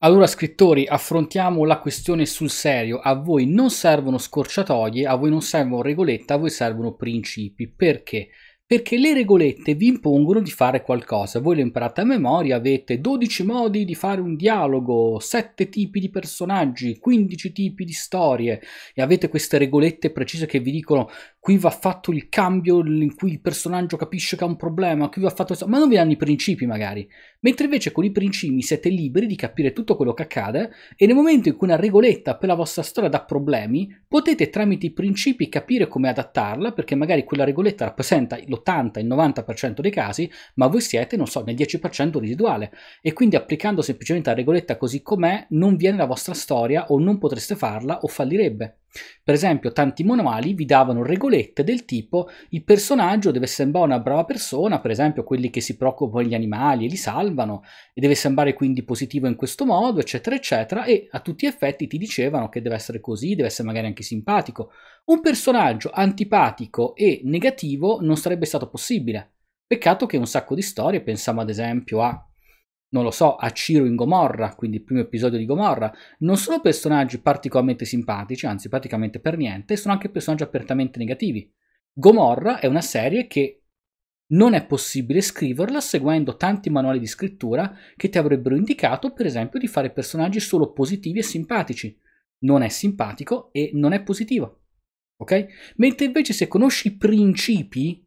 Allora scrittori, affrontiamo la questione sul serio. A voi non servono scorciatoie, a voi non servono regolette, a voi servono principi. Perché? perché le regolette vi impongono di fare qualcosa, voi le imparate a memoria, avete 12 modi di fare un dialogo, 7 tipi di personaggi, 15 tipi di storie e avete queste regolette precise che vi dicono qui va fatto il cambio in cui il personaggio capisce che ha un problema, qui va fatto... ma non vi danno i principi magari, mentre invece con i principi siete liberi di capire tutto quello che accade e nel momento in cui una regoletta per la vostra storia dà problemi, potete tramite i principi capire come adattarla perché magari quella regoletta rappresenta lo l'80, il 90% dei casi, ma voi siete, non so, nel 10% residuale. E quindi applicando semplicemente la regoletta così com'è, non viene la vostra storia o non potreste farla o fallirebbe. Per esempio, tanti manuali vi davano regolette del tipo il personaggio deve sembrare una brava persona, per esempio quelli che si preoccupano degli animali e li salvano, e deve sembrare quindi positivo in questo modo, eccetera, eccetera, e a tutti gli effetti ti dicevano che deve essere così, deve essere magari anche simpatico. Un personaggio antipatico e negativo non sarebbe stato possibile. Peccato che un sacco di storie, pensiamo ad esempio a, non lo so, a Ciro in Gomorra, quindi il primo episodio di Gomorra, non sono personaggi particolarmente simpatici, anzi praticamente per niente, sono anche personaggi apertamente negativi. Gomorra è una serie che non è possibile scriverla seguendo tanti manuali di scrittura che ti avrebbero indicato, per esempio, di fare personaggi solo positivi e simpatici. Non è simpatico e non è positivo. Ok? Mentre invece se conosci i principi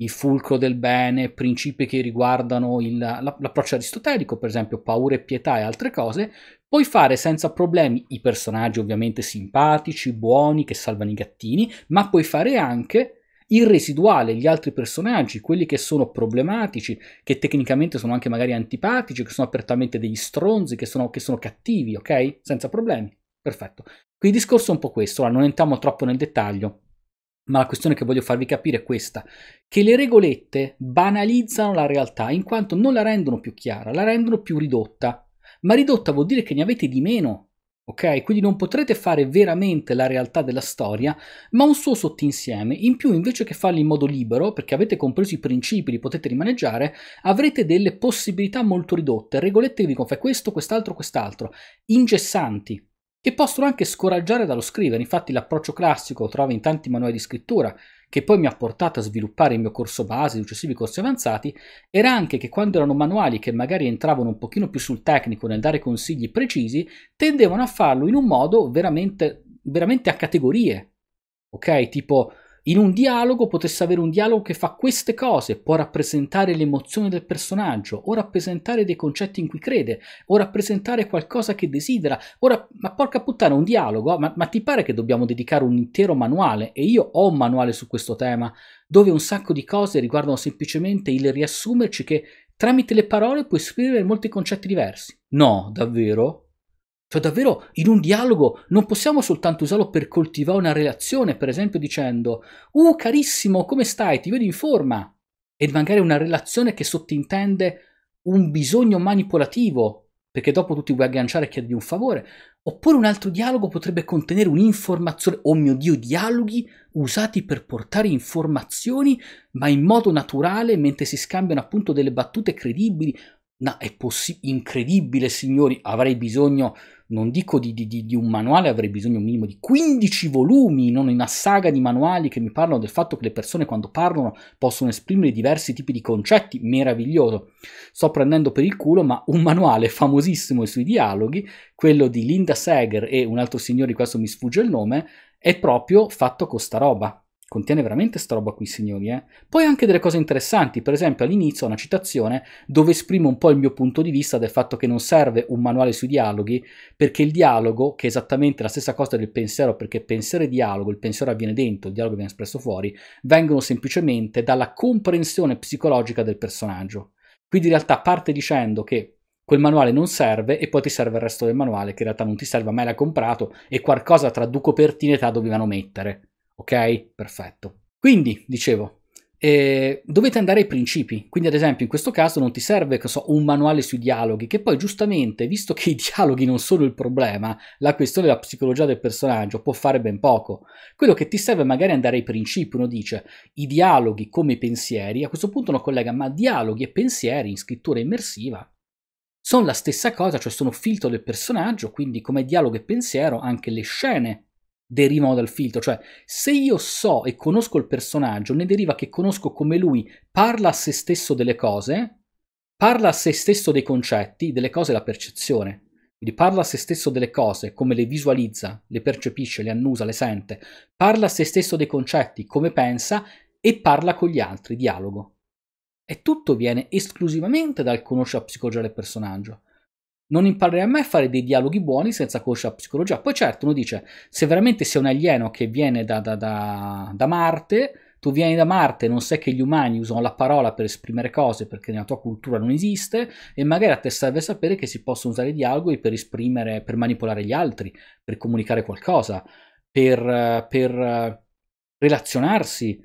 il fulcro del bene, principi che riguardano il, l'approccio aristotelico, per esempio paura e pietà e altre cose, puoi fare senza problemi i personaggi ovviamente simpatici, buoni, che salvano i gattini, ma puoi fare anche il residuale, gli altri personaggi, quelli che sono problematici, che tecnicamente sono anche magari antipatici, che sono apertamente degli stronzi, che sono, che sono cattivi, ok? Senza problemi. Perfetto. Qui il discorso è un po' questo, ora non entriamo troppo nel dettaglio, ma la questione che voglio farvi capire è questa, che le regolette banalizzano la realtà in quanto non la rendono più chiara, la rendono più ridotta, ma ridotta vuol dire che ne avete di meno, ok? Quindi non potrete fare veramente la realtà della storia, ma un suo sottinsieme, in più invece che farli in modo libero, perché avete compreso i principi, li potete rimaneggiare, avrete delle possibilità molto ridotte, regolette che dicono fai questo, quest'altro, quest'altro, ingessanti, che possono anche scoraggiare dallo scrivere. Infatti l'approccio classico lo trovo in tanti manuali di scrittura, che poi mi ha portato a sviluppare il mio corso base, i successivi corsi avanzati, era anche che quando erano manuali che magari entravano un pochino più sul tecnico nel dare consigli precisi, tendevano a farlo in un modo veramente, veramente a categorie. Ok? Tipo in un dialogo potesse avere un dialogo che fa queste cose, può rappresentare l'emozione del personaggio, o rappresentare dei concetti in cui crede, o rappresentare qualcosa che desidera, Ora, ma porca puttana, un dialogo, ma, ma ti pare che dobbiamo dedicare un intero manuale? E io ho un manuale su questo tema, dove un sacco di cose riguardano semplicemente il riassumerci che tramite le parole puoi esprimere molti concetti diversi. No, davvero? Cioè davvero in un dialogo non possiamo soltanto usarlo per coltivare una relazione, per esempio dicendo «Uh carissimo, come stai? Ti vedo in forma?» e magari una relazione che sottintende un bisogno manipolativo, perché dopo tu ti vuoi agganciare e chiedi un favore. Oppure un altro dialogo potrebbe contenere un'informazione, oh mio Dio, dialoghi usati per portare informazioni, ma in modo naturale, mentre si scambiano appunto delle battute credibili. No, è possi- incredibile, signori, avrei bisogno non dico di, di, di, un manuale, avrei bisogno un minimo di 15 volumi, non una saga di manuali che mi parlano del fatto che le persone quando parlano possono esprimere diversi tipi di concetti, meraviglioso. Sto prendendo per il culo, ma un manuale famosissimo sui dialoghi, quello di Linda Seger e un altro signore di questo mi sfugge il nome, è proprio fatto con sta roba contiene veramente sta roba qui, signori, eh? Poi anche delle cose interessanti, per esempio all'inizio ho una citazione dove esprimo un po' il mio punto di vista del fatto che non serve un manuale sui dialoghi, perché il dialogo, che è esattamente la stessa cosa del pensiero, perché pensiero e dialogo, il pensiero avviene dentro, il dialogo viene espresso fuori, vengono semplicemente dalla comprensione psicologica del personaggio. Quindi in realtà parte dicendo che quel manuale non serve e poi ti serve il resto del manuale che in realtà non ti serve, mai l'ha comprato e qualcosa tra due copertine te la dovevano mettere. Ok? Perfetto. Quindi, dicevo, eh, dovete andare ai principi. Quindi, ad esempio, in questo caso non ti serve so, un manuale sui dialoghi, che poi giustamente, visto che i dialoghi non sono il problema, la questione della psicologia del personaggio può fare ben poco. Quello che ti serve è magari andare ai principi. Uno dice i dialoghi come i pensieri. A questo punto uno collega, ma dialoghi e pensieri in scrittura immersiva sono la stessa cosa, cioè sono filtro del personaggio, quindi come dialogo e pensiero anche le scene derivano dal filtro, cioè se io so e conosco il personaggio, ne deriva che conosco come lui parla a se stesso delle cose, parla a se stesso dei concetti, delle cose la percezione. Quindi parla a se stesso delle cose, come le visualizza, le percepisce, le annusa, le sente, parla a se stesso dei concetti, come pensa e parla con gli altri, dialogo. E tutto viene esclusivamente dal conoscere la psicologia del personaggio non imparerai mai a fare dei dialoghi buoni senza conoscere la psicologia. Poi certo uno dice, se veramente sei un alieno che viene da, da, da, da Marte, tu vieni da Marte, e non sai che gli umani usano la parola per esprimere cose perché nella tua cultura non esiste e magari a te serve sapere che si possono usare i dialoghi per esprimere, per manipolare gli altri, per comunicare qualcosa, per, per relazionarsi.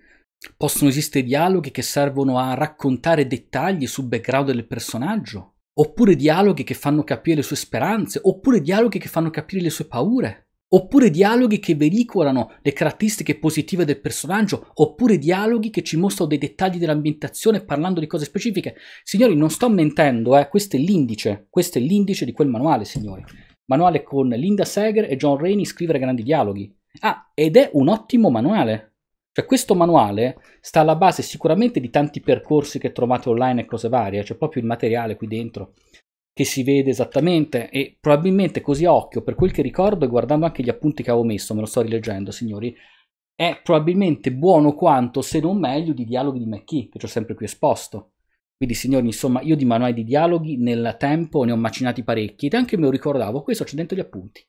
Possono esistere dialoghi che servono a raccontare dettagli sul background del personaggio oppure dialoghi che fanno capire le sue speranze, oppure dialoghi che fanno capire le sue paure, oppure dialoghi che veicolano le caratteristiche positive del personaggio, oppure dialoghi che ci mostrano dei dettagli dell'ambientazione parlando di cose specifiche. Signori, non sto mentendo, eh, questo è l'indice, questo è l'indice di quel manuale, signori. Manuale con Linda Seger e John Rainey scrivere grandi dialoghi. Ah, ed è un ottimo manuale. Cioè questo manuale sta alla base sicuramente di tanti percorsi che trovate online e cose varie, c'è proprio il materiale qui dentro che si vede esattamente e probabilmente così a occhio, per quel che ricordo e guardando anche gli appunti che avevo messo, me lo sto rileggendo signori, è probabilmente buono quanto, se non meglio, di dialoghi di McKee, che ho sempre qui esposto. Quindi signori, insomma, io di manuali di dialoghi nel tempo ne ho macinati parecchi ed anche me lo ricordavo, questo c'è dentro gli appunti.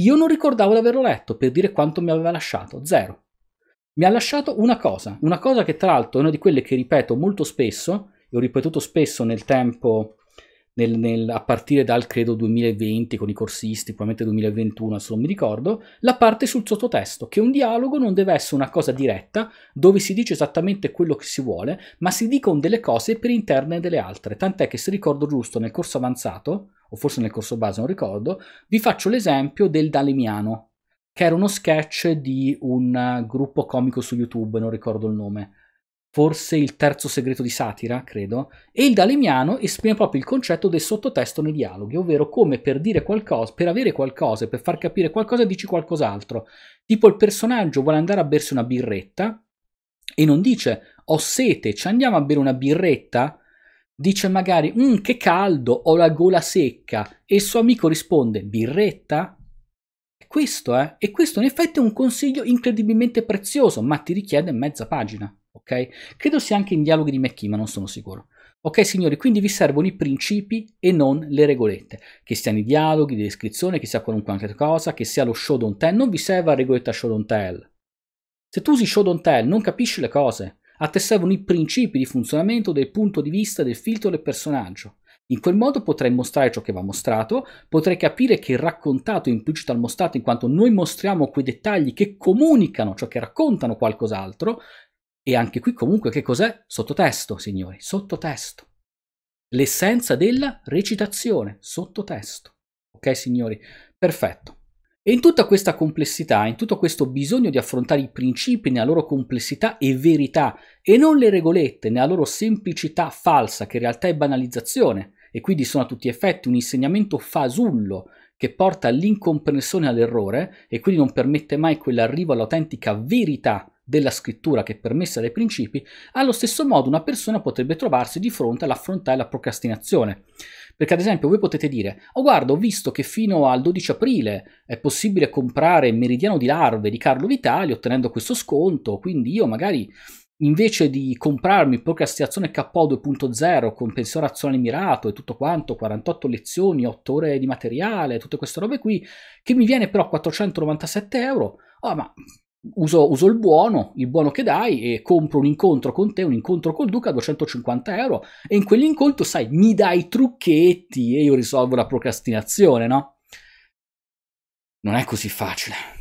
Io non ricordavo di averlo letto, per dire quanto mi aveva lasciato, zero mi ha lasciato una cosa, una cosa che tra l'altro è una di quelle che ripeto molto spesso, e ho ripetuto spesso nel tempo, nel, nel, a partire dal credo 2020 con i corsisti, probabilmente 2021 se non mi ricordo, la parte sul sottotesto, che un dialogo non deve essere una cosa diretta dove si dice esattamente quello che si vuole, ma si dicono delle cose per interne delle altre, tant'è che se ricordo giusto nel corso avanzato, o forse nel corso base non ricordo, vi faccio l'esempio del dalemiano, che era uno sketch di un gruppo comico su YouTube, non ricordo il nome, forse il terzo segreto di satira, credo, e il Dalemiano esprime proprio il concetto del sottotesto nei dialoghi, ovvero come per dire qualcosa, per avere qualcosa, per far capire qualcosa dici qualcos'altro. Tipo il personaggio vuole andare a bersi una birretta e non dice ho sete, ci andiamo a bere una birretta? Dice magari, mm, che caldo, ho la gola secca. E il suo amico risponde, birretta? Questo è, eh? e questo in effetti è un consiglio incredibilmente prezioso, ma ti richiede mezza pagina, ok? Credo sia anche in dialoghi di McKee, ma non sono sicuro. Ok signori, quindi vi servono i principi e non le regolette, che siano i dialoghi, di descrizione, che sia qualunque altra cosa, che sia lo show don't tell, non vi serve la regoletta show don't tell. Se tu usi show don't tell non capisci le cose, a te servono i principi di funzionamento del punto di vista del filtro del personaggio. In quel modo potrei mostrare ciò che va mostrato, potrei capire che il raccontato è implicito al mostrato in quanto noi mostriamo quei dettagli che comunicano, ciò che raccontano qualcos'altro, e anche qui comunque che cos'è? Sottotesto, signori, sottotesto. L'essenza della recitazione, sottotesto. Ok, signori? Perfetto. E in tutta questa complessità, in tutto questo bisogno di affrontare i principi nella loro complessità e verità, e non le regolette nella loro semplicità falsa, che in realtà è banalizzazione, e quindi sono a tutti effetti un insegnamento fasullo che porta all'incomprensione e all'errore e quindi non permette mai quell'arrivo all'autentica verità della scrittura che è permessa dai principi, allo stesso modo una persona potrebbe trovarsi di fronte all'affrontare la procrastinazione. Perché ad esempio voi potete dire, oh guarda, ho visto che fino al 12 aprile è possibile comprare Meridiano di Larve di Carlo Vitali ottenendo questo sconto, quindi io magari invece di comprarmi procrastinazione K2.0 con razionale mirato e tutto quanto, 48 lezioni, 8 ore di materiale, tutte queste robe qui, che mi viene però 497 euro, oh, ma uso, uso il buono, il buono che dai e compro un incontro con te, un incontro col Duca a 250 euro e in quell'incontro, sai, mi dai i trucchetti e io risolvo la procrastinazione, no? Non è così facile.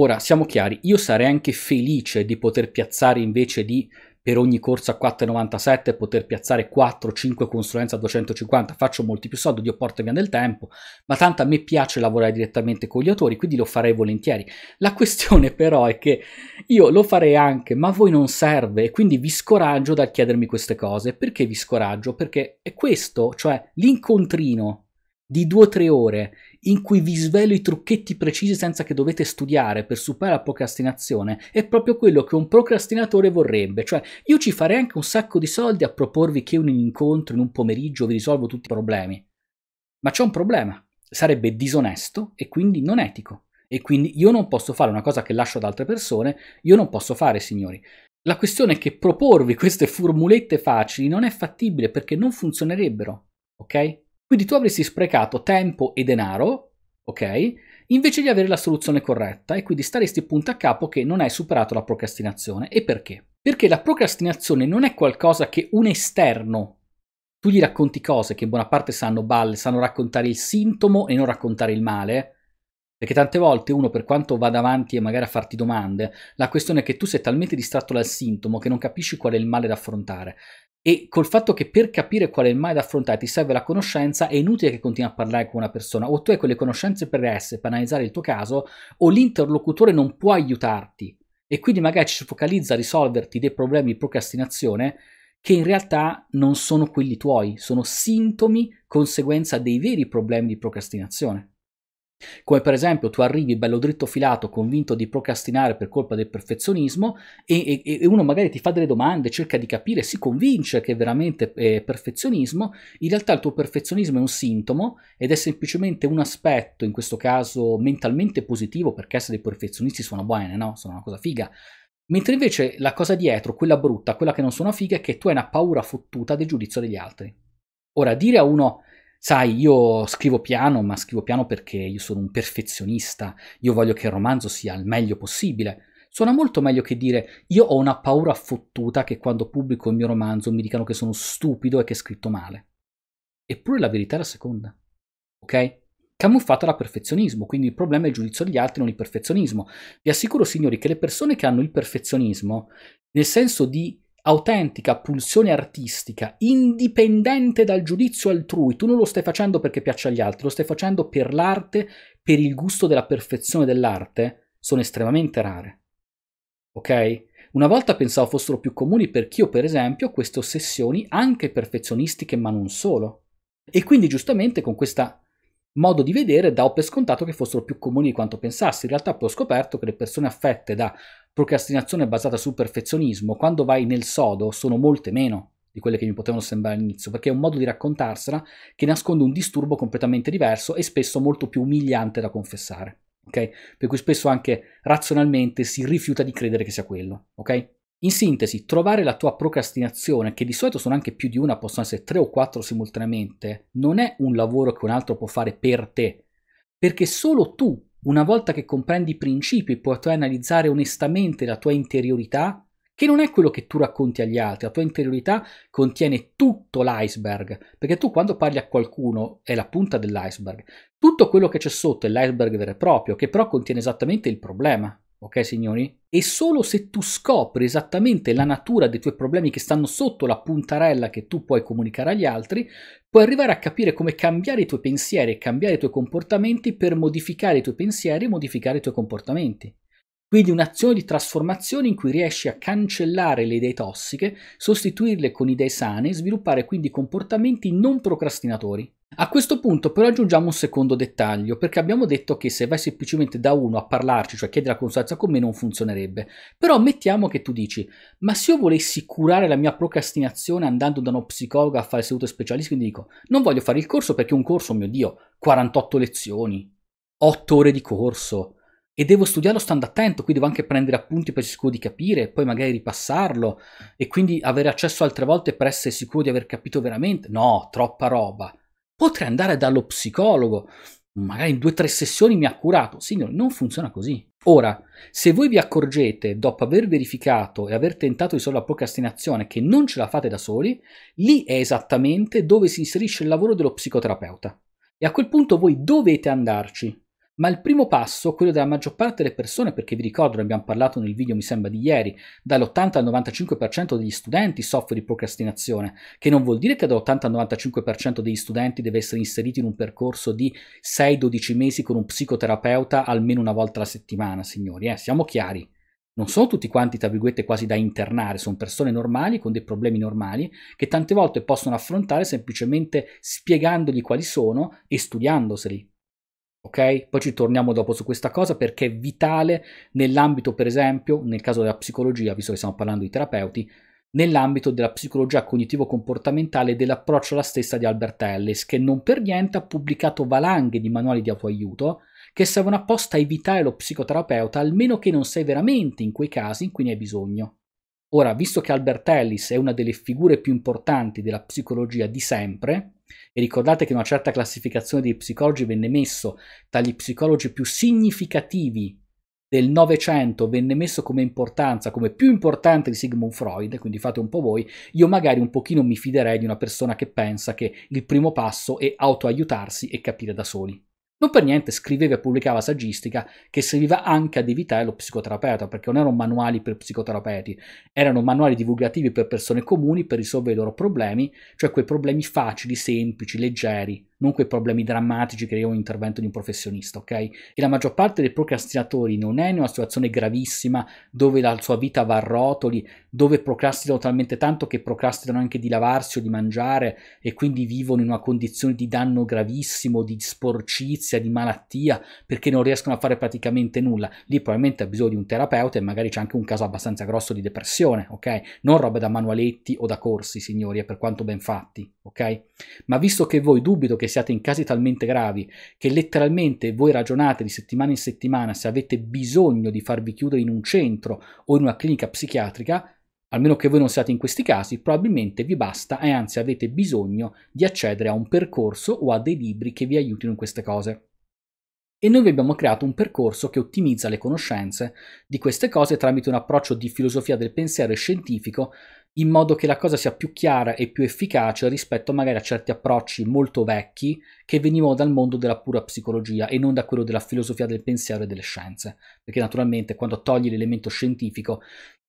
Ora, siamo chiari, io sarei anche felice di poter piazzare invece di per ogni corsa 4,97 poter piazzare 4-5 consulenze a 250, faccio molti più soldi, Dio porta via del tempo, ma tanto a me piace lavorare direttamente con gli autori, quindi lo farei volentieri. La questione però è che io lo farei anche, ma a voi non serve e quindi vi scoraggio dal chiedermi queste cose. Perché vi scoraggio? Perché è questo, cioè l'incontrino di 2-3 ore in cui vi svelo i trucchetti precisi senza che dovete studiare per superare la procrastinazione è proprio quello che un procrastinatore vorrebbe, cioè io ci farei anche un sacco di soldi a proporvi che un incontro in un pomeriggio vi risolvo tutti i problemi. Ma c'è un problema, sarebbe disonesto e quindi non etico. E quindi io non posso fare una cosa che lascio ad altre persone, io non posso fare, signori. La questione è che proporvi queste formulette facili non è fattibile perché non funzionerebbero, ok? Quindi tu avresti sprecato tempo e denaro, ok? Invece di avere la soluzione corretta e quindi staresti punto a capo che non hai superato la procrastinazione. E perché? Perché la procrastinazione non è qualcosa che un esterno tu gli racconti cose che in buona parte sanno balle, sanno raccontare il sintomo e non raccontare il male. Perché tante volte uno, per quanto vada avanti e magari a farti domande, la questione è che tu sei talmente distratto dal sintomo che non capisci qual è il male da affrontare e col fatto che per capire qual è il male da affrontare ti serve la conoscenza, è inutile che continui a parlare con una persona. O tu hai quelle conoscenze per essere, per analizzare il tuo caso, o l'interlocutore non può aiutarti. E quindi magari ci focalizza a risolverti dei problemi di procrastinazione che in realtà non sono quelli tuoi, sono sintomi, conseguenza dei veri problemi di procrastinazione. Come per esempio tu arrivi bello dritto filato, convinto di procrastinare per colpa del perfezionismo e, e, e uno magari ti fa delle domande, cerca di capire, si convince che è veramente è perfezionismo, in realtà il tuo perfezionismo è un sintomo ed è semplicemente un aspetto, in questo caso mentalmente positivo, perché essere dei perfezionisti suona buone, no? Sono una cosa figa, Mentre invece la cosa dietro, quella brutta, quella che non sono figa, è che tu hai una paura fottuta del giudizio degli altri. Ora, dire a uno Sai, io scrivo piano, ma scrivo piano perché io sono un perfezionista, io voglio che il romanzo sia il meglio possibile. Suona molto meglio che dire io ho una paura fottuta che quando pubblico il mio romanzo mi dicano che sono stupido e che è scritto male. Eppure la verità è la seconda. Ok? Camuffata da perfezionismo, quindi il problema è il giudizio degli altri, non il perfezionismo. Vi assicuro, signori, che le persone che hanno il perfezionismo, nel senso di autentica pulsione artistica, indipendente dal giudizio altrui. Tu non lo stai facendo perché piaccia agli altri, lo stai facendo per l'arte, per il gusto della perfezione dell'arte, sono estremamente rare. Ok? Una volta pensavo fossero più comuni perché io, per esempio, ho queste ossessioni anche perfezionistiche, ma non solo. E quindi giustamente con questa modo di vedere davo per scontato che fossero più comuni di quanto pensassi. In realtà poi ho scoperto che le persone affette da procrastinazione basata sul perfezionismo, quando vai nel sodo, sono molte meno di quelle che mi potevano sembrare all'inizio, perché è un modo di raccontarsela che nasconde un disturbo completamente diverso e spesso molto più umiliante da confessare. Okay? Per cui spesso anche razionalmente si rifiuta di credere che sia quello. Okay? In sintesi, trovare la tua procrastinazione, che di solito sono anche più di una, possono essere tre o quattro simultaneamente, non è un lavoro che un altro può fare per te, perché solo tu, una volta che comprendi i principi, potrai analizzare onestamente la tua interiorità, che non è quello che tu racconti agli altri, la tua interiorità contiene tutto l'iceberg, perché tu quando parli a qualcuno è la punta dell'iceberg, tutto quello che c'è sotto è l'iceberg vero e proprio, che però contiene esattamente il problema ok signori? E solo se tu scopri esattamente la natura dei tuoi problemi che stanno sotto la puntarella che tu puoi comunicare agli altri, puoi arrivare a capire come cambiare i tuoi pensieri e cambiare i tuoi comportamenti per modificare i tuoi pensieri e modificare i tuoi comportamenti. Quindi un'azione di trasformazione in cui riesci a cancellare le idee tossiche, sostituirle con idee sane e sviluppare quindi comportamenti non procrastinatori. A questo punto però aggiungiamo un secondo dettaglio, perché abbiamo detto che se vai semplicemente da uno a parlarci, cioè chiedere la consulenza con me, non funzionerebbe. Però mettiamo che tu dici, ma se io volessi curare la mia procrastinazione andando da uno psicologo a fare sedute specialistiche, quindi dico, non voglio fare il corso perché un corso, mio Dio, 48 lezioni, 8 ore di corso, e devo studiarlo stando attento, qui devo anche prendere appunti per essere sicuro di capire, poi magari ripassarlo e quindi avere accesso altre volte per essere sicuro di aver capito veramente. No, troppa roba. Potrei andare dallo psicologo, magari in due o tre sessioni mi ha curato. Signore, non funziona così. Ora, se voi vi accorgete, dopo aver verificato e aver tentato di risolvere la procrastinazione, che non ce la fate da soli, lì è esattamente dove si inserisce il lavoro dello psicoterapeuta. E a quel punto voi dovete andarci, ma il primo passo, quello della maggior parte delle persone, perché vi ricordo, ne abbiamo parlato nel video mi sembra di ieri, dall'80 al 95% degli studenti soffre di procrastinazione, che non vuol dire che dall'80 al 95% degli studenti deve essere inserito in un percorso di 6-12 mesi con un psicoterapeuta almeno una volta alla settimana, signori, eh? siamo chiari. Non sono tutti quanti, tra virgolette, quasi da internare, sono persone normali con dei problemi normali che tante volte possono affrontare semplicemente spiegandogli quali sono e studiandoseli ok? Poi ci torniamo dopo su questa cosa perché è vitale nell'ambito, per esempio, nel caso della psicologia, visto che stiamo parlando di terapeuti, nell'ambito della psicologia cognitivo-comportamentale dell'approccio alla stessa di Albert Ellis, che non per niente ha pubblicato valanghe di manuali di autoaiuto che servono apposta a evitare lo psicoterapeuta, almeno che non sei veramente in quei casi in cui ne hai bisogno. Ora, visto che Albert Ellis è una delle figure più importanti della psicologia di sempre, e ricordate che una certa classificazione dei psicologi venne messo tra gli psicologi più significativi del Novecento, venne messo come importanza, come più importante di Sigmund Freud, quindi fate un po' voi, io magari un pochino mi fiderei di una persona che pensa che il primo passo è autoaiutarsi e capire da soli. Non per niente scriveva e pubblicava saggistica che serviva anche ad evitare lo psicoterapeuta, perché non erano manuali per psicoterapeuti, erano manuali divulgativi per persone comuni per risolvere i loro problemi, cioè quei problemi facili, semplici, leggeri, non quei problemi drammatici che io ho un intervento di un professionista, ok? E la maggior parte dei procrastinatori non è in una situazione gravissima dove la sua vita va a rotoli, dove procrastinano talmente tanto che procrastinano anche di lavarsi o di mangiare e quindi vivono in una condizione di danno gravissimo, di sporcizia, di malattia, perché non riescono a fare praticamente nulla. Lì probabilmente ha bisogno di un terapeuta e magari c'è anche un caso abbastanza grosso di depressione, ok? Non roba da manualetti o da corsi, signori, per quanto ben fatti, ok? Ma visto che voi dubito che siate in casi talmente gravi che letteralmente voi ragionate di settimana in settimana se avete bisogno di farvi chiudere in un centro o in una clinica psichiatrica, almeno che voi non siate in questi casi, probabilmente vi basta e anzi avete bisogno di accedere a un percorso o a dei libri che vi aiutino in queste cose. E noi vi abbiamo creato un percorso che ottimizza le conoscenze di queste cose tramite un approccio di filosofia del pensiero e scientifico in modo che la cosa sia più chiara e più efficace rispetto magari a certi approcci molto vecchi che venivano dal mondo della pura psicologia e non da quello della filosofia del pensiero e delle scienze, perché naturalmente quando togli l'elemento scientifico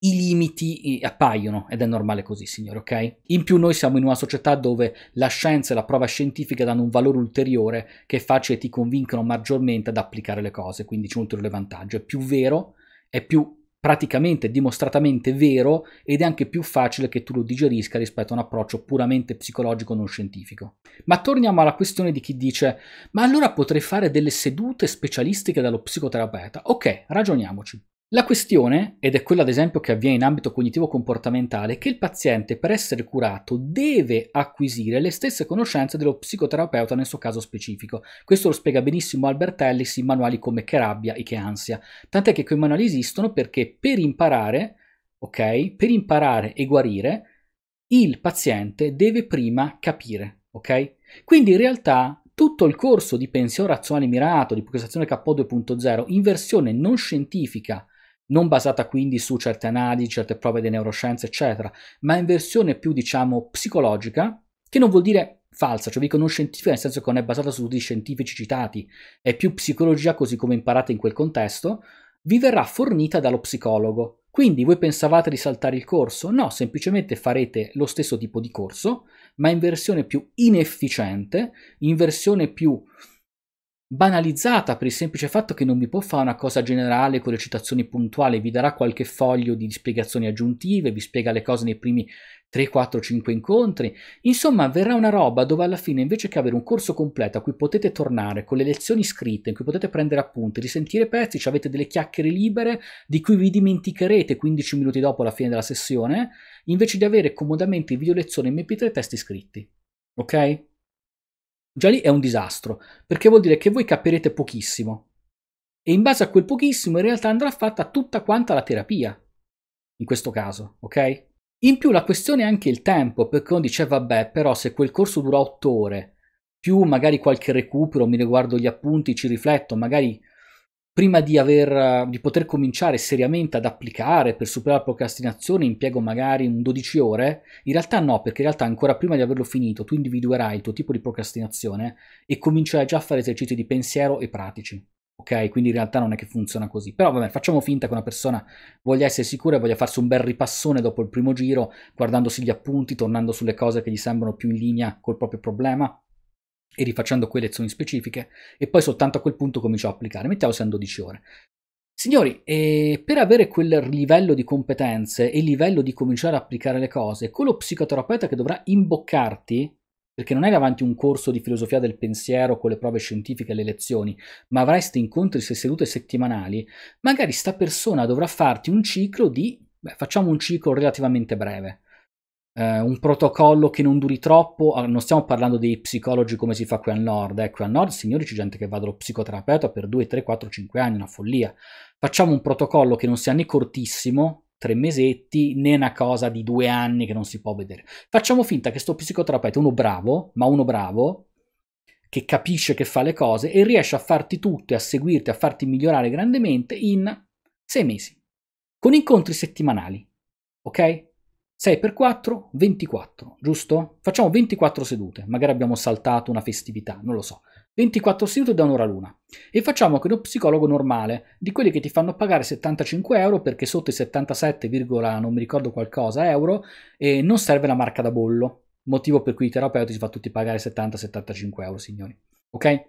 i limiti eh, appaiono ed è normale così, signore, ok? In più noi siamo in una società dove la scienza e la prova scientifica danno un valore ulteriore che è facile e ti convincono maggiormente ad applicare le cose, quindi c'è un ulteriore vantaggio, è più vero, è più praticamente dimostratamente vero ed è anche più facile che tu lo digerisca rispetto a un approccio puramente psicologico non scientifico. Ma torniamo alla questione di chi dice ma allora potrei fare delle sedute specialistiche dallo psicoterapeuta. Ok, ragioniamoci. La questione, ed è quella ad esempio che avviene in ambito cognitivo-comportamentale, è che il paziente per essere curato deve acquisire le stesse conoscenze dello psicoterapeuta nel suo caso specifico. Questo lo spiega benissimo Albert Ellis in manuali come Che rabbia e Che ansia. Tant'è che quei manuali esistono perché per imparare, ok, per imparare e guarire, il paziente deve prima capire, ok? Quindi in realtà tutto il corso di pensiero razionale mirato, di procrastinazione K2.0 in versione non scientifica non basata quindi su certe analisi, certe prove di neuroscienze, eccetera, ma in versione più, diciamo, psicologica, che non vuol dire falsa, cioè dico non scientifica nel senso che non è basata su studi scientifici citati, è più psicologia così come imparate in quel contesto, vi verrà fornita dallo psicologo. Quindi voi pensavate di saltare il corso? No, semplicemente farete lo stesso tipo di corso, ma in versione più inefficiente, in versione più banalizzata per il semplice fatto che non vi può fare una cosa generale con le citazioni puntuali, vi darà qualche foglio di spiegazioni aggiuntive, vi spiega le cose nei primi 3, 4, 5 incontri. Insomma, verrà una roba dove alla fine, invece che avere un corso completo a cui potete tornare con le lezioni scritte, in cui potete prendere appunti, risentire pezzi, cioè avete delle chiacchiere libere di cui vi dimenticherete 15 minuti dopo la fine della sessione, invece di avere comodamente video lezioni MP3 testi scritti. Ok? Già lì è un disastro, perché vuol dire che voi capirete pochissimo. E in base a quel pochissimo in realtà andrà fatta tutta quanta la terapia, in questo caso, ok? In più la questione è anche il tempo, perché uno dice vabbè, però se quel corso dura otto ore, più magari qualche recupero, mi riguardo gli appunti, ci rifletto, magari prima di, aver, di, poter cominciare seriamente ad applicare per superare la procrastinazione impiego magari un 12 ore, in realtà no, perché in realtà ancora prima di averlo finito tu individuerai il tuo tipo di procrastinazione e comincerai già a fare esercizi di pensiero e pratici. Ok, quindi in realtà non è che funziona così. Però vabbè, facciamo finta che una persona voglia essere sicura e voglia farsi un bel ripassone dopo il primo giro, guardandosi gli appunti, tornando sulle cose che gli sembrano più in linea col proprio problema e rifacendo quelle lezioni specifiche e poi soltanto a quel punto comincio a applicare, mettiamo siano 12 ore. Signori, eh, per avere quel livello di competenze e il livello di cominciare a applicare le cose, quello psicoterapeuta che dovrà imboccarti, perché non hai davanti un corso di filosofia del pensiero con le prove scientifiche e le lezioni, ma avrai questi incontri se sedute settimanali, magari sta persona dovrà farti un ciclo di, beh, facciamo un ciclo relativamente breve, eh, un protocollo che non duri troppo, ah, non stiamo parlando dei psicologi come si fa qui al nord, eh. qui al nord signori c'è gente che va dallo psicoterapeuta per 2, 3, 4, 5 anni, una follia, facciamo un protocollo che non sia né cortissimo, tre mesetti, né una cosa di due anni che non si può vedere, facciamo finta che sto psicoterapeuta è uno bravo, ma uno bravo, che capisce che fa le cose e riesce a farti tutto e a seguirti, a farti migliorare grandemente in sei mesi, con incontri settimanali, ok? 6 per 4, 24, giusto? Facciamo 24 sedute, magari abbiamo saltato una festività, non lo so. 24 sedute da un'ora l'una. E facciamo che lo psicologo normale, di quelli che ti fanno pagare 75 euro perché sotto i 77, non mi ricordo qualcosa euro, eh, non serve la marca da bollo. Motivo per cui i terapeuti si fa tutti pagare 70-75 euro, signori. Ok?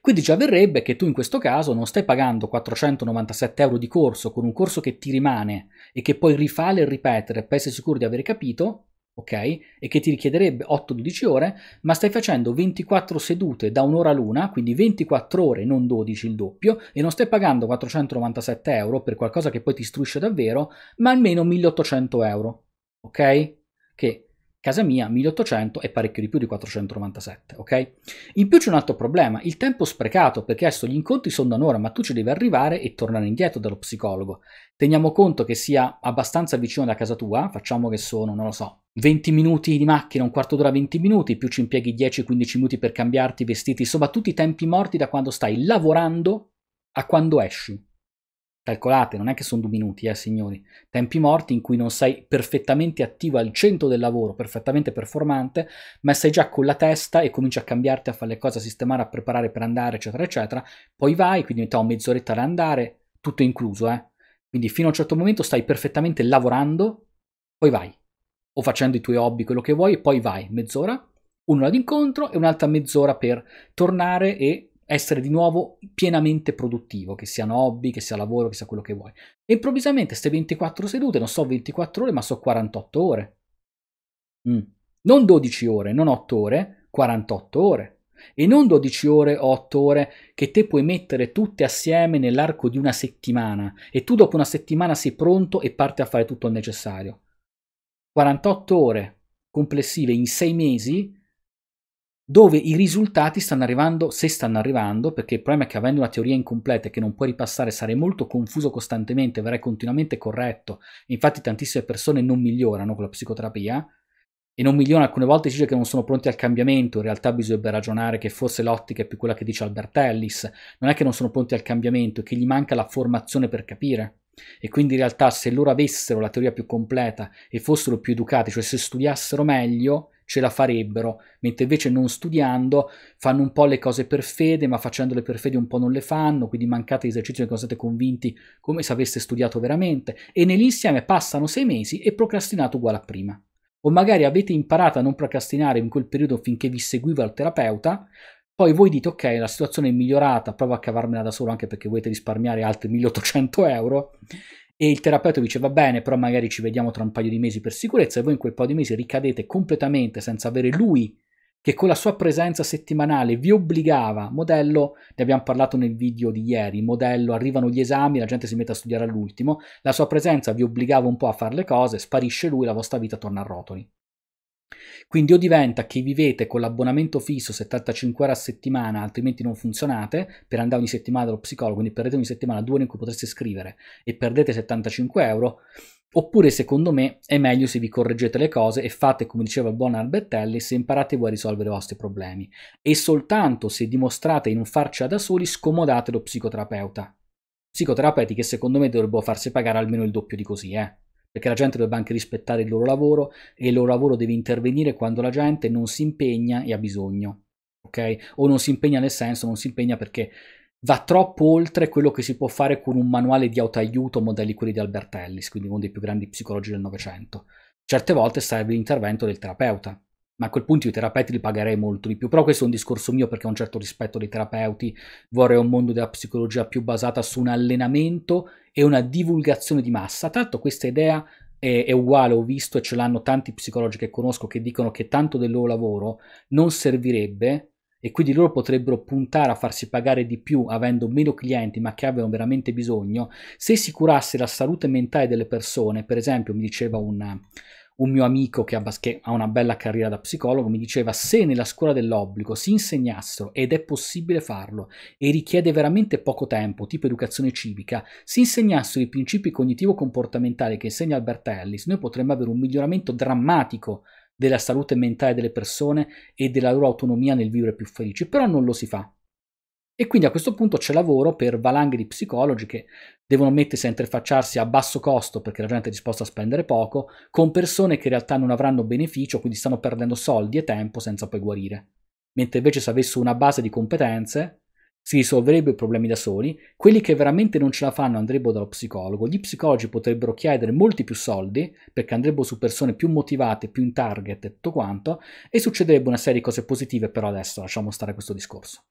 Quindi ci avverrebbe che tu in questo caso non stai pagando 497 euro di corso con un corso che ti rimane e che puoi rifare e ripetere per essere sicuro di aver capito, ok? E che ti richiederebbe 8-12 ore, ma stai facendo 24 sedute da un'ora l'una, quindi 24 ore, non 12 il doppio, e non stai pagando 497 euro per qualcosa che poi ti istruisce davvero, ma almeno 1800 euro, ok? Che Casa mia 1800 è parecchio di più di 497, ok? In più c'è un altro problema, il tempo sprecato, perché adesso gli incontri sono da un'ora, ma tu ci devi arrivare e tornare indietro dallo psicologo. Teniamo conto che sia abbastanza vicino da casa tua, facciamo che sono, non lo so, 20 minuti di macchina, un quarto d'ora 20 minuti, più ci impieghi 10-15 minuti per cambiarti i vestiti, insomma tutti i tempi morti da quando stai lavorando a quando esci. Calcolate, non è che sono due minuti, eh, signori. Tempi morti in cui non sei perfettamente attivo al centro del lavoro, perfettamente performante, ma sei già con la testa e cominci a cambiarti, a fare le cose, a sistemare, a preparare per andare, eccetera, eccetera. Poi vai, quindi ti mezz'oretta ad andare, tutto incluso, eh. Quindi fino a un certo momento stai perfettamente lavorando, poi vai. O facendo i tuoi hobby, quello che vuoi, e poi vai. Mezz'ora, un'ora d'incontro e un'altra mezz'ora per tornare e essere di nuovo pienamente produttivo, che siano hobby, che sia lavoro, che sia quello che vuoi. E improvvisamente queste 24 sedute non so 24 ore, ma so 48 ore. Mm. Non 12 ore, non 8 ore, 48 ore. E non 12 ore o 8 ore che te puoi mettere tutte assieme nell'arco di una settimana e tu dopo una settimana sei pronto e parti a fare tutto il necessario. 48 ore complessive in 6 mesi dove i risultati stanno arrivando, se stanno arrivando, perché il problema è che avendo una teoria incompleta e che non puoi ripassare sarei molto confuso costantemente, verrai continuamente corretto, infatti tantissime persone non migliorano con la psicoterapia, e non migliorano alcune volte si dice che non sono pronti al cambiamento, in realtà bisognerebbe ragionare che forse l'ottica è più quella che dice Albert Ellis, non è che non sono pronti al cambiamento, è che gli manca la formazione per capire. E quindi in realtà se loro avessero la teoria più completa e fossero più educati, cioè se studiassero meglio, ce la farebbero, mentre invece non studiando fanno un po' le cose per fede, ma facendole per fede un po' non le fanno, quindi mancate esercizio perché non siete convinti come se aveste studiato veramente, e nell'insieme passano sei mesi e procrastinate uguale a prima. O magari avete imparato a non procrastinare in quel periodo finché vi seguiva il terapeuta, poi voi dite ok la situazione è migliorata, provo a cavarmela da solo anche perché volete risparmiare altri 1800 euro, e il terapeuta dice va bene, però magari ci vediamo tra un paio di mesi per sicurezza e voi in quel paio di mesi ricadete completamente senza avere lui che con la sua presenza settimanale vi obbligava, modello, ne abbiamo parlato nel video di ieri, modello, arrivano gli esami, la gente si mette a studiare all'ultimo, la sua presenza vi obbligava un po' a fare le cose, sparisce lui, la vostra vita torna a rotoli. Quindi o diventa che vivete con l'abbonamento fisso 75 ore a settimana, altrimenti non funzionate, per andare ogni settimana dallo psicologo, quindi perdete ogni settimana due ore in cui potreste scrivere e perdete 75 euro, Oppure, secondo me, è meglio se vi correggete le cose e fate, come diceva il buon Albertelli, se imparate voi a risolvere i vostri problemi. E soltanto se dimostrate in non farcela da soli, scomodate lo psicoterapeuta. Psicoterapeuti che secondo me dovrebbero farsi pagare almeno il doppio di così, eh perché la gente dovrebbe anche rispettare il loro lavoro e il loro lavoro deve intervenire quando la gente non si impegna e ha bisogno, ok? O non si impegna nel senso, non si impegna perché va troppo oltre quello che si può fare con un manuale di autoaiuto, modelli quelli di Albert Ellis, quindi uno dei più grandi psicologi del Novecento. Certe volte serve l'intervento del terapeuta, ma a quel punto i terapeuti li pagherei molto di più. Però questo è un discorso mio perché ho un certo rispetto dei terapeuti, vorrei un mondo della psicologia più basata su un allenamento e una divulgazione di massa. Tanto questa idea è, è uguale, ho visto e ce l'hanno tanti psicologi che conosco che dicono che tanto del loro lavoro non servirebbe e quindi loro potrebbero puntare a farsi pagare di più avendo meno clienti ma che abbiano veramente bisogno, se si curasse la salute mentale delle persone, per esempio mi diceva un un mio amico che ha, una bella carriera da psicologo mi diceva se nella scuola dell'obbligo si insegnassero, ed è possibile farlo, e richiede veramente poco tempo, tipo educazione civica, si insegnassero i principi cognitivo-comportamentali che insegna Albert Ellis, noi potremmo avere un miglioramento drammatico della salute mentale delle persone e della loro autonomia nel vivere più felici, però non lo si fa. E quindi a questo punto c'è lavoro per valanghe di psicologi che devono mettersi a interfacciarsi a basso costo perché la gente è disposta a spendere poco, con persone che in realtà non avranno beneficio, quindi stanno perdendo soldi e tempo senza poi guarire. Mentre invece se avesse una base di competenze si risolverebbero i problemi da soli, quelli che veramente non ce la fanno andrebbero dallo psicologo, gli psicologi potrebbero chiedere molti più soldi perché andrebbero su persone più motivate, più in target e tutto quanto, e succederebbe una serie di cose positive, però adesso lasciamo stare questo discorso.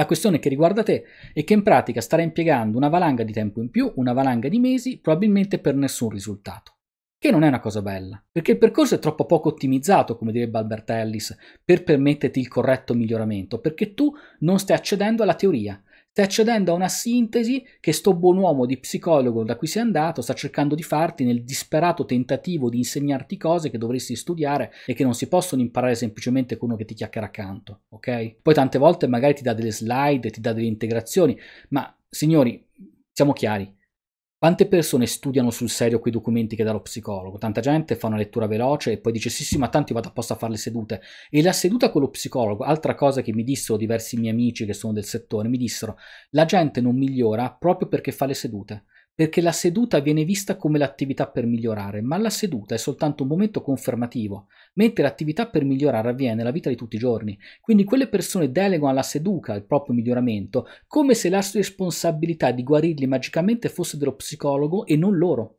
La questione che riguarda te è che in pratica starai impiegando una valanga di tempo in più, una valanga di mesi, probabilmente per nessun risultato. Che non è una cosa bella, perché il percorso è troppo poco ottimizzato, come direbbe Albert Ellis, per permetterti il corretto miglioramento, perché tu non stai accedendo alla teoria, Stai accedendo a una sintesi che sto buon uomo di psicologo da cui sei andato sta cercando di farti nel disperato tentativo di insegnarti cose che dovresti studiare e che non si possono imparare semplicemente con uno che ti chiacchiera accanto, ok? Poi tante volte magari ti dà delle slide, ti dà delle integrazioni, ma signori, siamo chiari, quante persone studiano sul serio quei documenti che dà lo psicologo? Tanta gente fa una lettura veloce e poi dice sì sì ma tanto io vado apposta a fare le sedute. E la seduta con lo psicologo, altra cosa che mi dissero diversi miei amici che sono del settore, mi dissero la gente non migliora proprio perché fa le sedute perché la seduta viene vista come l'attività per migliorare, ma la seduta è soltanto un momento confermativo, mentre l'attività per migliorare avviene nella vita di tutti i giorni. Quindi quelle persone delegano alla seduta il proprio miglioramento come se la responsabilità di guarirli magicamente fosse dello psicologo e non loro.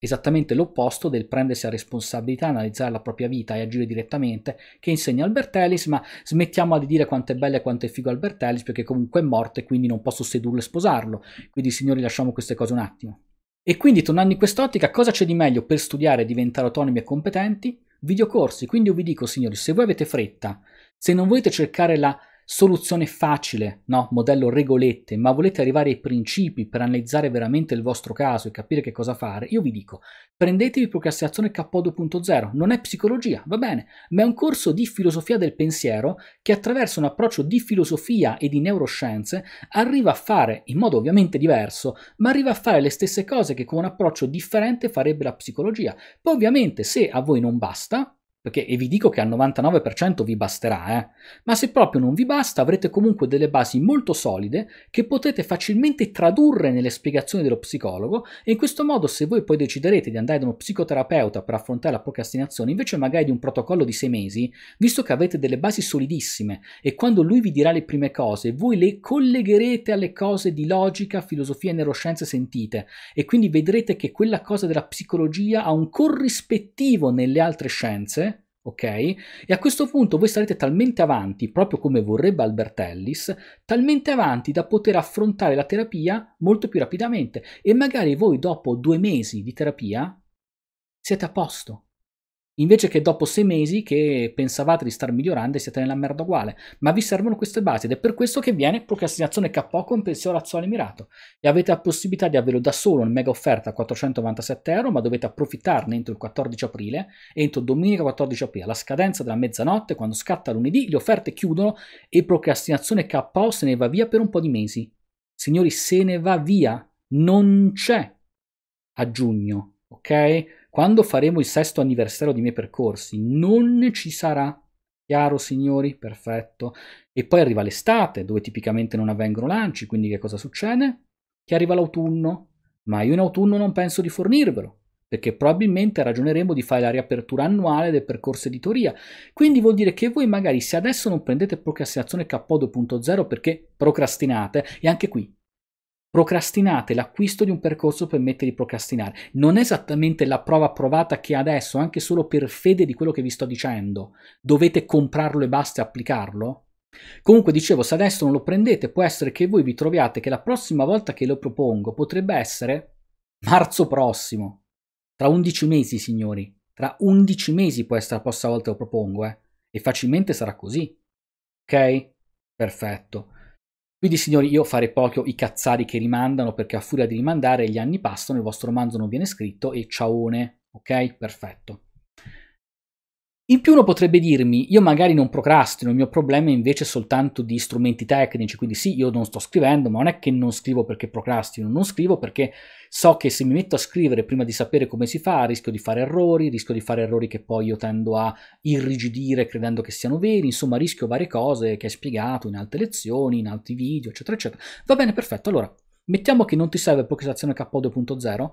Esattamente l'opposto del prendersi la responsabilità, analizzare la propria vita e agire direttamente, che insegna Albertellis, ma smettiamo di dire quanto è bella e quanto è figo Albertellis, perché comunque è morto e quindi non posso sedurlo e sposarlo. Quindi, signori, lasciamo queste cose un attimo. E quindi, tornando in quest'ottica, cosa c'è di meglio per studiare e diventare autonomi e competenti? Videocorsi. Quindi io vi dico, signori, se voi avete fretta, se non volete cercare la soluzione facile, no? modello regolette, ma volete arrivare ai principi per analizzare veramente il vostro caso e capire che cosa fare, io vi dico, prendetevi Procrastinazione K2.0, non è psicologia, va bene, ma è un corso di filosofia del pensiero che attraverso un approccio di filosofia e di neuroscienze arriva a fare, in modo ovviamente diverso, ma arriva a fare le stesse cose che con un approccio differente farebbe la psicologia. Poi ovviamente se a voi non basta, perché e vi dico che al 99% vi basterà, eh? ma se proprio non vi basta avrete comunque delle basi molto solide che potete facilmente tradurre nelle spiegazioni dello psicologo e in questo modo se voi poi deciderete di andare da uno psicoterapeuta per affrontare la procrastinazione invece magari di un protocollo di sei mesi, visto che avete delle basi solidissime e quando lui vi dirà le prime cose voi le collegherete alle cose di logica, filosofia e neuroscienze sentite e quindi vedrete che quella cosa della psicologia ha un corrispettivo nelle altre scienze ok? E a questo punto voi sarete talmente avanti, proprio come vorrebbe Albert Ellis, talmente avanti da poter affrontare la terapia molto più rapidamente e magari voi dopo due mesi di terapia siete a posto, Invece che dopo sei mesi che pensavate di star migliorando e siete nella merda uguale, ma vi servono queste basi ed è per questo che viene procrastinazione KO con pensiero razionale mirato e avete la possibilità di averlo da solo in mega offerta a 497 euro, ma dovete approfittarne entro il 14 aprile, entro domenica 14 aprile, alla scadenza della mezzanotte, quando scatta lunedì, le offerte chiudono e procrastinazione KO se ne va via per un po' di mesi. Signori, se ne va via, non c'è a giugno, ok? Quando faremo il sesto anniversario dei miei percorsi, non ci sarà. Chiaro, signori? Perfetto. E poi arriva l'estate, dove tipicamente non avvengono lanci, quindi che cosa succede? Che arriva l'autunno. Ma io in autunno non penso di fornirvelo perché probabilmente ragioneremo di fare la riapertura annuale del percorso editoria. Quindi vuol dire che voi magari se adesso non prendete procrastinazione K2.0 perché procrastinate, e anche qui procrastinate l'acquisto di un percorso permette di procrastinare. Non è esattamente la prova provata che adesso, anche solo per fede di quello che vi sto dicendo, dovete comprarlo e basta applicarlo? Comunque dicevo, se adesso non lo prendete, può essere che voi vi troviate che la prossima volta che lo propongo potrebbe essere marzo prossimo, tra 11 mesi, signori. Tra 11 mesi può essere la prossima volta che lo propongo, eh. E facilmente sarà così. Ok? Perfetto. Quindi signori, io farei poco i cazzari che rimandano perché a furia di rimandare gli anni passano, il vostro romanzo non viene scritto e ciaone, ok? Perfetto. In più uno potrebbe dirmi, io magari non procrastino, il mio problema è invece soltanto di strumenti tecnici, quindi sì, io non sto scrivendo, ma non è che non scrivo perché procrastino, non scrivo perché so che se mi metto a scrivere prima di sapere come si fa, rischio di fare errori, rischio di fare errori che poi io tendo a irrigidire credendo che siano veri, insomma rischio varie cose che hai spiegato in altre lezioni, in altri video, eccetera, eccetera. Va bene, perfetto, allora, mettiamo che non ti serve procrastinazione K2.0,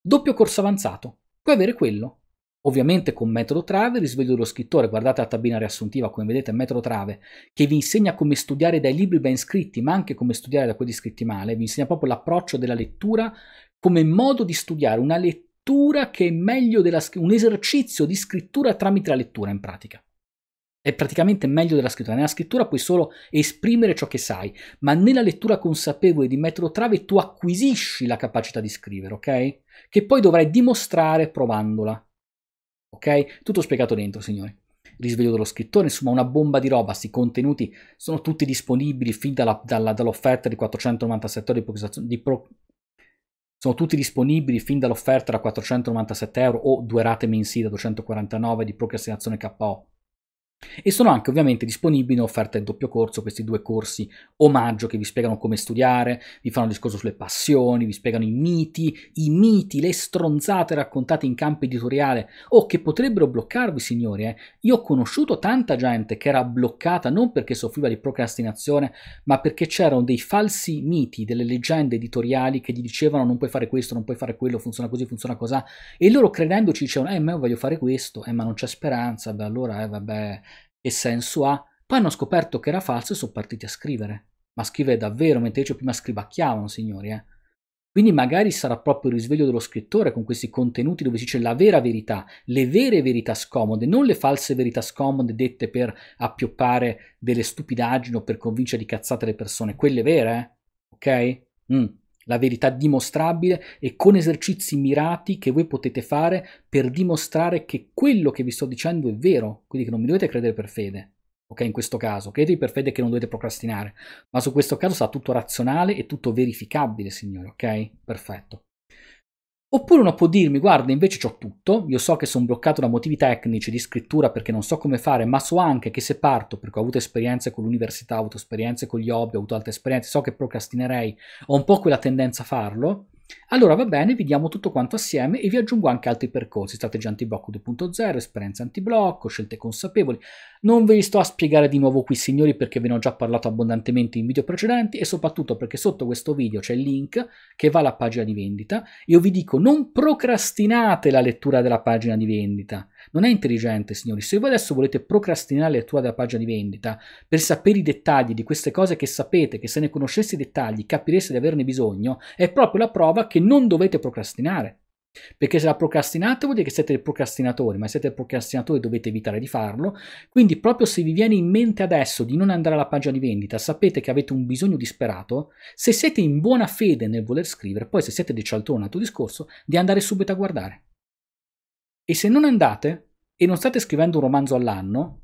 doppio corso avanzato, puoi avere quello, Ovviamente con metodo trave risveglio dello scrittore, guardate la tabina riassuntiva come vedete, metodo trave, che vi insegna come studiare dai libri ben scritti, ma anche come studiare da quelli scritti male, vi insegna proprio l'approccio della lettura come modo di studiare, una lettura che è meglio della un esercizio di scrittura tramite la lettura in pratica. È praticamente meglio della scrittura. Nella scrittura puoi solo esprimere ciò che sai, ma nella lettura consapevole di metodo trave tu acquisisci la capacità di scrivere, ok? Che poi dovrai dimostrare provandola ok? Tutto spiegato dentro, signori. Risveglio dello scrittore, insomma una bomba di roba, questi contenuti sono tutti disponibili fin dalla, dalla, dall'offerta di 497 euro di, di pro, sono tutti disponibili fin dall'offerta da 497 euro o due rate mensili da 249 di procrastinazione KO. E sono anche ovviamente disponibili in offerta in doppio corso, questi due corsi omaggio che vi spiegano come studiare, vi fanno un discorso sulle passioni, vi spiegano i miti, i miti, le stronzate raccontate in campo editoriale o oh, che potrebbero bloccarvi signori. Eh. Io ho conosciuto tanta gente che era bloccata non perché soffriva di procrastinazione, ma perché c'erano dei falsi miti, delle leggende editoriali che gli dicevano non puoi fare questo, non puoi fare quello, funziona così, funziona così, e loro credendoci dicevano eh ma io voglio fare questo, eh ma non c'è speranza, beh allora eh vabbè che senso ha? Poi hanno scoperto che era falso e sono partiti a scrivere. Ma scrive davvero, mentre io prima scribacchiavano, signori, eh. Quindi magari sarà proprio il risveglio dello scrittore con questi contenuti dove si dice la vera verità, le vere verità scomode, non le false verità scomode dette per appioppare delle stupidaggini o per convincere di cazzate le persone, quelle vere, eh? ok? Mm la verità dimostrabile e con esercizi mirati che voi potete fare per dimostrare che quello che vi sto dicendo è vero, quindi che non mi dovete credere per fede. Ok, in questo caso, credetevi per fede che non dovete procrastinare, ma su questo caso sarà tutto razionale e tutto verificabile, signore, ok? Perfetto. Oppure uno può dirmi, guarda, invece ho tutto, io so che sono bloccato da motivi tecnici di scrittura perché non so come fare, ma so anche che se parto, perché ho avuto esperienze con l'università, ho avuto esperienze con gli hobby, ho avuto altre esperienze, so che procrastinerei, ho un po' quella tendenza a farlo, allora va bene, vediamo tutto quanto assieme e vi aggiungo anche altri percorsi, strategia antiblocco 2.0, esperienza antiblocco, scelte consapevoli. Non ve li sto a spiegare di nuovo qui signori perché ve ne ho già parlato abbondantemente in video precedenti e soprattutto perché sotto questo video c'è il link che va alla pagina di vendita. Io vi dico non procrastinate la lettura della pagina di vendita non è intelligente, signori. Se voi adesso volete procrastinare la tua pagina di vendita per sapere i dettagli di queste cose che sapete, che se ne conoscesse i dettagli capireste di averne bisogno, è proprio la prova che non dovete procrastinare. Perché se la procrastinate vuol dire che siete procrastinatori, ma se siete procrastinatori dovete evitare di farlo. Quindi proprio se vi viene in mente adesso di non andare alla pagina di vendita, sapete che avete un bisogno disperato, se siete in buona fede nel voler scrivere, poi se siete di cialtrone al tuo discorso, di andare subito a guardare. E se non andate e non state scrivendo un romanzo all'anno,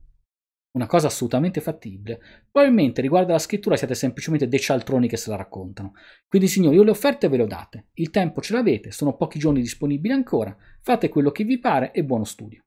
una cosa assolutamente fattibile, probabilmente riguardo alla scrittura siete semplicemente dei cialtroni che se la raccontano. Quindi signori, io le offerte ve le ho date, il tempo ce l'avete, sono pochi giorni disponibili ancora, fate quello che vi pare e buono studio.